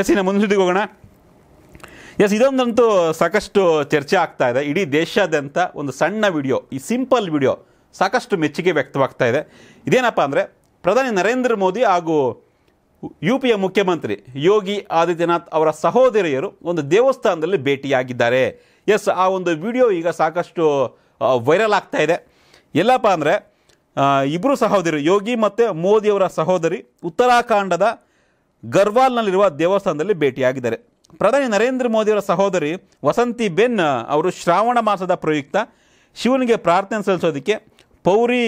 S ಇನ್ನು ಸುದ್ದಿಗೆ ಹೋಗೋಣ ಎಸ್ ಇದೊಂದಂತೂ ಸಾಕಷ್ಟು ಚರ್ಚೆ ಆಗ್ತಾ ಇದೆ ಇಡೀ ದೇಶಾದ್ಯಂತ ಒಂದು ಸಣ್ಣ ವಿಡಿಯೋ ಈ ಸಿಂಪಲ್ ವಿಡಿಯೋ ಸಾಕಷ್ಟು ಮೆಚ್ಚುಗೆ ವ್ಯಕ್ತವಾಗ್ತಾ ಇದೆ ಇದೇನಪ್ಪ ಅಂದರೆ ಪ್ರಧಾನಿ ನರೇಂದ್ರ ಮೋದಿ ಹಾಗೂ ಯು ಪಿಯ ಮುಖ್ಯಮಂತ್ರಿ ಯೋಗಿ ಆದಿತ್ಯನಾಥ್ ಅವರ ಸಹೋದರಿಯರು ಒಂದು ದೇವಸ್ಥಾನದಲ್ಲಿ ಭೇಟಿಯಾಗಿದ್ದಾರೆ ಎಸ್ ಆ ಒಂದು ವಿಡಿಯೋ ಈಗ ಸಾಕಷ್ಟು ವೈರಲ್ ಆಗ್ತಾ ಇದೆ ಎಲ್ಲಪ್ಪ ಅಂದರೆ ಇಬ್ಬರು ಸಹೋದರಿ ಯೋಗಿ ಮತ್ತು ಮೋದಿಯವರ ಸಹೋದರಿ ಉತ್ತರಾಖಂಡದ ಗರ್ವಾಲ್ನಲ್ಲಿರುವ ದೇವಸ್ಥಾನದಲ್ಲಿ ಭೇಟಿಯಾಗಿದ್ದಾರೆ ಪ್ರಧಾನಿ ನರೇಂದ್ರ ಮೋದಿಯವರ ಸಹೋದರಿ ವಸಂತಿ ಬೆನ್ ಅವರು ಶ್ರಾವಣ ಮಾಸದ ಪ್ರಯುಕ್ತ ಶಿವನಿಗೆ ಪ್ರಾರ್ಥನೆ ಸಲ್ಲಿಸೋದಕ್ಕೆ ಪೌರಿ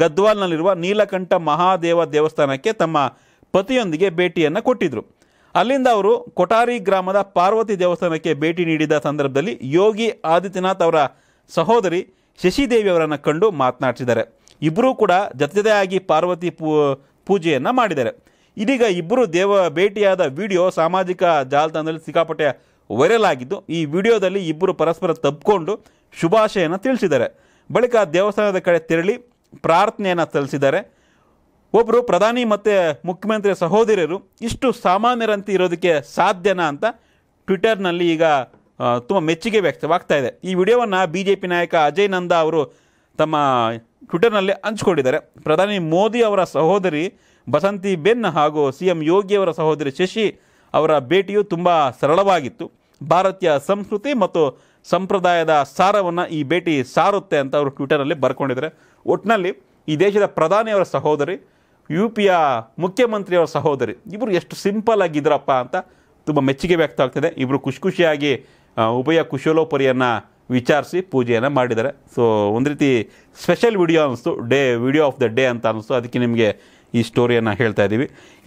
ಗದ್ವಾಲ್ನಲ್ಲಿರುವ ನೀಲಕಂಠ ಮಹಾದೇವ ದೇವಸ್ಥಾನಕ್ಕೆ ತಮ್ಮ ಪತಿಯೊಂದಿಗೆ ಭೇಟಿಯನ್ನು ಕೊಟ್ಟಿದ್ದರು ಅಲ್ಲಿಂದ ಅವರು ಕೊಟಾರಿ ಗ್ರಾಮದ ಪಾರ್ವತಿ ದೇವಸ್ಥಾನಕ್ಕೆ ಭೇಟಿ ನೀಡಿದ ಸಂದರ್ಭದಲ್ಲಿ ಯೋಗಿ ಆದಿತ್ಯನಾಥ್ ಅವರ ಸಹೋದರಿ ಶಶಿದೇವಿಯವರನ್ನು ಕಂಡು ಮಾತನಾಡಿಸಿದ್ದಾರೆ ಇಬ್ಬರೂ ಕೂಡ ಜತೆಯಾಗಿ ಪಾರ್ವತಿ ಪೂ ಪೂಜೆಯನ್ನು ಮಾಡಿದ್ದಾರೆ ಇದೀಗ ಇಬ್ಬರು ದೇವ ಭೇಟಿಯಾದ ವಿಡಿಯೋ ಸಾಮಾಜಿಕ ಜಾಲತಾಣದಲ್ಲಿ ಸಿಕ್ಕಾಪಟ್ಟೆ ವೈರಲ್ ಆಗಿದ್ದು ಈ ವಿಡಿಯೋದಲ್ಲಿ ಇಬ್ಬರು ಪರಸ್ಪರ ತಬ್ಕೊಂಡು ಶುಭಾಶಯನ ತಿಳಿಸಿದ್ದಾರೆ ಬಳಿಕ ದೇವಸ್ಥಾನದ ಕಡೆ ತೆರಳಿ ಪ್ರಾರ್ಥನೆಯನ್ನು ಸಲ್ಲಿಸಿದ್ದಾರೆ ಒಬ್ಬರು ಪ್ರಧಾನಿ ಮತ್ತು ಮುಖ್ಯಮಂತ್ರಿ ಸಹೋದರರು ಇಷ್ಟು ಸಾಮಾನ್ಯರಂತೆ ಇರೋದಕ್ಕೆ ಸಾಧ್ಯನಾ ಅಂತ ಟ್ವಿಟರ್ನಲ್ಲಿ ಈಗ ತುಂಬ ಮೆಚ್ಚುಗೆ ವ್ಯಕ್ತವಾಗ್ತಾ ಇದೆ ಈ ವಿಡಿಯೋವನ್ನು ಬಿ ಜೆ ಪಿ ನಾಯಕ ಅಜಯ್ ನಂದಾ ಅವರು ತಮ್ಮ ಟ್ವಿಟರ್ನಲ್ಲಿ ಹಂಚ್ಕೊಂಡಿದ್ದಾರೆ ಪ್ರಧಾನಿ ಮೋದಿ ಅವರ ಸಹೋದರಿ ಬಸಂತಿ ಬೆನ್ ಹಾಗೂ ಸಿ ಎಂ ಯೋಗಿಯವರ ಸಹೋದರಿ ಶಶಿ ಅವರ ಭೇಟಿಯು ತುಂಬ ಸರಳವಾಗಿತ್ತು ಭಾರತೀಯ ಸಂಸ್ಕೃತಿ ಮತ್ತು ಸಂಪ್ರದಾಯದ ಸಾರವನ್ನು ಈ ಭೇಟಿ ಸಾರುತ್ತೆ ಅಂತ ಅವರು ಟ್ವಿಟರ್ನಲ್ಲಿ ಬರ್ಕೊಂಡಿದ್ದಾರೆ ಒಟ್ಟಿನಲ್ಲಿ ಈ ದೇಶದ ಪ್ರಧಾನಿಯವರ ಸಹೋದರಿ ಯು ಪಿಯ ಮುಖ್ಯಮಂತ್ರಿಯವರ ಸಹೋದರಿ ಇಬ್ಬರು ಎಷ್ಟು ಸಿಂಪಲ್ ಆಗಿದ್ರಪ್ಪ ಅಂತ ತುಂಬ ಮೆಚ್ಚುಗೆ ವ್ಯಕ್ತವಾಗ್ತದೆ ಇಬ್ಬರು ಖುಷಿ ಖುಷಿಯಾಗಿ ಉಭಯ ಕುಶಲೋಪರಿಯನ್ನು ವಿಚಾರಿಸಿ ಪೂಜೆಯನ್ನು ಮಾಡಿದ್ದಾರೆ ಸೊ ಒಂದು ರೀತಿ ಸ್ಪೆಷಲ್ ವಿಡಿಯೋ ಅನ್ನಿಸ್ತು day video of the day ಅಂತ ಅನ್ನಿಸ್ತು ಅದಕ್ಕೆ ನಿಮಗೆ ಈ ಸ್ಟೋರಿಯನ್ನು ಹೇಳ್ತಾ ಇದ್ದೀವಿ